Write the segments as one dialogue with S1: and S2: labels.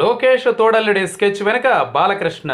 S1: Lokesh తోడల్లుడి sketch వెనుక బాలకృష్ణ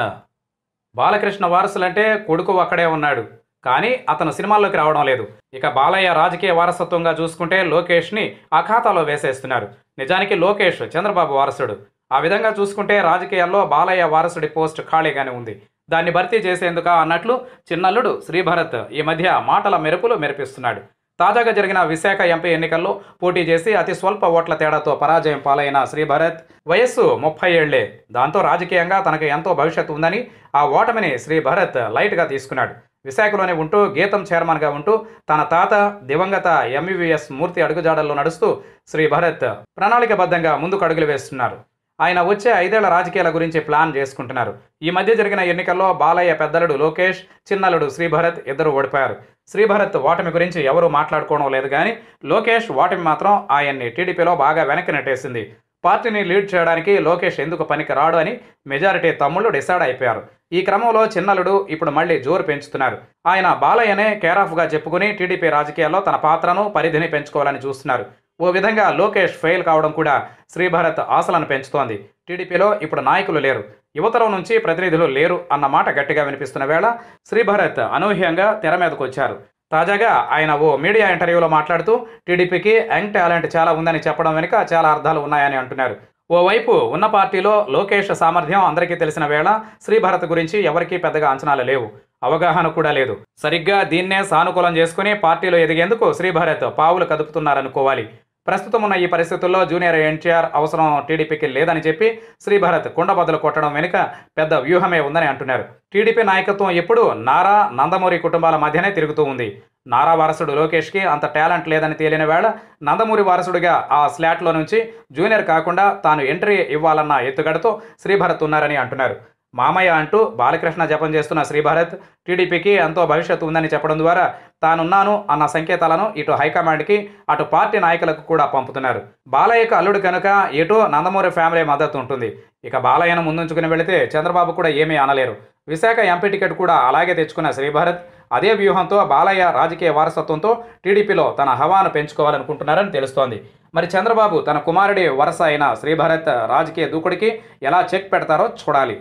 S1: బాలకృష్ణ వారసులంటే కొడుకు అక్కడే ఉన్నాడు కానీ అతను సినిమాల్లోకి రావడం లేదు ఇక బాలయ్య రాజకీయ వారసత్వంగా చూసుకుంటే లోకేష్ని ఆ ఖాతాలో వేసేస్తున్నారు నిజానికి లోకేష్ చంద్రబాబు వారసుడు ఆ విధంగా చూసుకుంటే రాజకీయాల్లో బాలయ్య వారసుడి పోస్ట్ ఖాళీగానే ఉంది దాన్ని భర్తీ చేసేందుక అన్నట్లు చిన్నల్లుడు శ్రీభరత్ ఈ మధ్య మాటల మెరుపులు మెరిపిస్తున్నాడు తాజాగా జరిగిన విశాఖ ఎంపీ ఎన్నికల్లో పోటీ చేసి అతి స్వల్ప ఓట్ల తేడాతో పరాజయం పాలైన శ్రీభరత్ వయస్సు ముప్పై ఏళ్లే దాంతో రాజకీయంగా తనకు ఎంతో భవిష్యత్తు ఉందని ఆ ఓటమిని శ్రీభరత్ లైట్గా తీసుకున్నాడు విశాఖలోనే ఉంటూ గీతం చైర్మన్గా ఉంటూ తన తాత దివంగత ఎంవివిఎస్ మూర్తి అడుగుజాడల్లో నడుస్తూ శ్రీభరత్ ప్రణాళికబద్ధంగా ముందుకు అడుగులు వేస్తున్నారు ఆయన వచ్చే ఐదేళ్ల రాజకీయాల గురించి ప్లాన్ చేసుకుంటున్నారు ఈ మధ్య జరిగిన ఎన్నికల్లో బాలయ్య పెద్దలుడు లోకేష్ చిన్నలుడు శ్రీభరత్ ఇద్దరు ఓడిపోయారు శ్రీభరత్ ఓటమి గురించి ఎవరూ మాట్లాడుకోవడం లేదు కానీ లోకేష్ ఓటమి మాత్రం ఆయన్ని టీడీపీలో బాగా వెనక్కి నెట్టేసింది పార్టీని లీడ్ చేయడానికి లోకేష్ ఎందుకు పనికి రాడు అని మెజారిటీ తమ్ముళ్ళు డిసైడ్ అయిపోయారు ఈ క్రమంలో చిన్నలుడు ఇప్పుడు మళ్ళీ జోరు పెంచుతున్నారు ఆయన బాలయ్యనే కేరాఫ్గా చెప్పుకుని టీడీపీ రాజకీయాల్లో తన పాత్రను పరిధిని పెంచుకోవాలని చూస్తున్నారు ఓ విధంగా లోకేష్ ఫెయిల్ కావడం కూడా శ్రీభారత్ ఆశలను పెంచుతోంది టీడీపీలో ఇప్పుడు నాయకులు లేరు యువతరం నుంచి ప్రతినిధులు లేరు అన్న మాట గట్టిగా వినిపిస్తున్న వేళ శ్రీభారత్ అనూహ్యంగా తెర మీదకు వచ్చారు తాజాగా ఆయన ఓ మీడియా ఇంటర్వ్యూలో మాట్లాడుతూ టీడీపీకి యంగ్ టాలెంట్ చాలా ఉందని చెప్పడం వెనుక చాలా అర్థాలు ఉన్నాయని అంటున్నారు ఓవైపు ఉన్న పార్టీలో లోకేష్ సామర్థ్యం అందరికీ తెలిసిన వేళ శ్రీభారత్ గురించి ఎవరికీ పెద్దగా అంచనాలు లేవు అవగాహన కూడా లేదు సరిగ్గా దీన్నే సానుకూలం చేసుకుని పార్టీలో ఎదిగేందుకు శ్రీభారత్ పావులు కదుపుతున్నారనుకోవాలి ప్రస్తుతం ఉన్న ఈ పరిస్థితుల్లో జూనియర్ ఎన్టీఆర్ అవసరం టీడీపీకి లేదని చెప్పి శ్రీభరత్ కుండబద్దలు కొట్టడం వెనుక పెద్ద వ్యూహమే ఉందని అంటున్నారు టీడీపీ నాయకత్వం ఎప్పుడు నారా నందమూరి కుటుంబాల మధ్యనే తిరుగుతూ ఉంది నారా వారసుడు లోకేష్కి అంత టాలెంట్ లేదని తేలిన వేళ నందమూరి వారసుడిగా ఆ స్లాట్లో నుంచి జూనియర్ కాకుండా తాను ఎంట్రీ ఇవ్వాలన్న ఎత్తుగడతో శ్రీభరత్ ఉన్నారని అంటున్నారు మామయ్య అంటూ బాలకృష్ణ జపం చేస్తున్న శ్రీభరత్ టీడీపీకి ఎంతో భవిష్యత్తు ఉందని చెప్పడం ద్వారా తానున్నాను అన్న సంకేతాలను ఇటు హైకమాండ్కి అటు పార్టీ నాయకులకు కూడా పంపుతున్నారు బాలయ్యకు అల్లుడు కనుక ఎటు నందమూరి ఫ్యామిలీ మద్దతు ఉంటుంది ఇక బాలయ్యను ముందుంచుకుని వెళితే చంద్రబాబు కూడా ఏమీ అనలేరు విశాఖ ఎంపీ టికెట్ కూడా అలాగే తెచ్చుకున్న శ్రీభారత్ అదే వ్యూహంతో బాలయ్య రాజకీయ వారసత్వంతో టీడీపీలో తన హవాను పెంచుకోవాలనుకుంటున్నారని తెలుస్తోంది మరి చంద్రబాబు తన కుమారుడి వరస అయిన శ్రీభారత్ రాజకీయ దూకుడికి ఎలా చెక్ పెడతారో చూడాలి